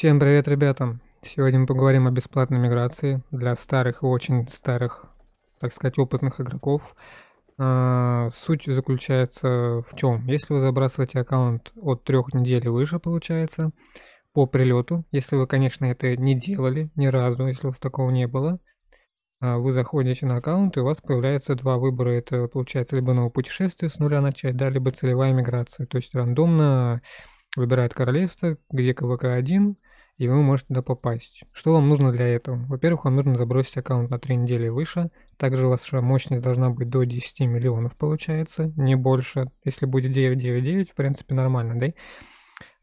Всем привет, ребята! Сегодня мы поговорим о бесплатной миграции для старых и очень старых, так сказать, опытных игроков. А, суть заключается в чем? Если вы забрасываете аккаунт от трех недель и выше, получается, по прилету, если вы, конечно, это не делали ни разу, если у вас такого не было, а, вы заходите на аккаунт, и у вас появляется два выбора. Это, получается, либо новое путешествие с нуля начать, да, либо целевая миграция. То есть рандомно выбирает королевство, где КВК-1, и вы можете туда попасть. Что вам нужно для этого? Во-первых, вам нужно забросить аккаунт на 3 недели выше. Также ваша мощность должна быть до 10 миллионов, получается, не больше. Если будет 999, в принципе, нормально, да?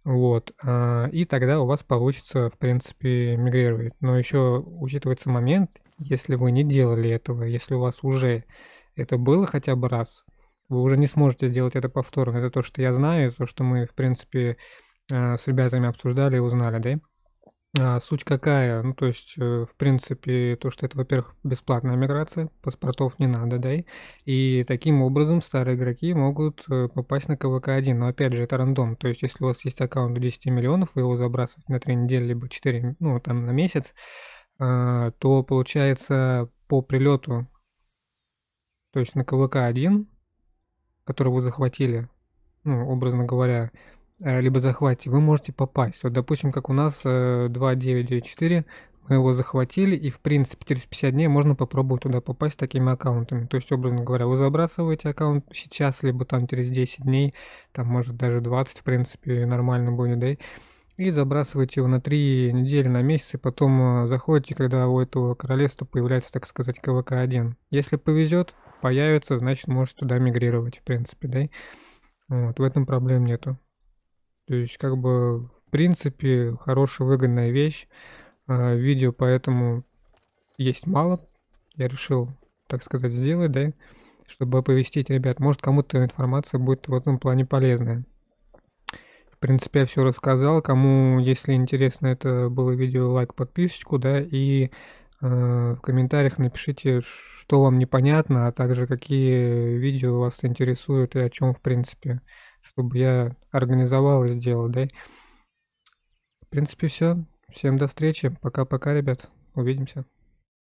Вот. А, и тогда у вас получится, в принципе, мигрировать. Но еще учитывается момент, если вы не делали этого, если у вас уже это было хотя бы раз, вы уже не сможете сделать это повторно. Это то, что я знаю, то, что мы, в принципе, а, с ребятами обсуждали и узнали, да? А, суть какая? Ну, то есть, э, в принципе, то, что это, во-первых, бесплатная миграция, паспортов не надо, да, и таким образом старые игроки могут э, попасть на КВК-1, но, опять же, это рандом, то есть, если у вас есть аккаунт до 10 миллионов, вы его забрасываете на 3 недели, либо 4, ну, там, на месяц, а, то, получается, по прилету, то есть, на КВК-1, который вы захватили, ну, образно говоря, Э, либо захвате, вы можете попасть. Вот, допустим, как у нас 2994, э, мы его захватили, и, в принципе, через 50 дней можно попробовать туда попасть такими аккаунтами. То есть, образно говоря, вы забрасываете аккаунт сейчас, либо там через 10 дней, там, может, даже 20, в принципе, нормально будет, да, и забрасываете его на 3 недели, на месяц, и потом э, заходите, когда у этого королевства появляется, так сказать, КВК-1. Если повезет, появится, значит, можете туда мигрировать, в принципе, да. Вот, в этом проблем нету. То есть, как бы, в принципе, хорошая, выгодная вещь. А, видео поэтому есть мало. Я решил, так сказать, сделать, да, чтобы оповестить ребят. Может, кому-то информация будет в этом плане полезная. В принципе, я все рассказал. Кому, если интересно это было видео, лайк, подписочку, да, и а, в комментариях напишите, что вам непонятно, а также какие видео вас интересуют и о чем, в принципе чтобы я организовал и сделал, да. В принципе, все. Всем до встречи. Пока-пока, ребят. Увидимся.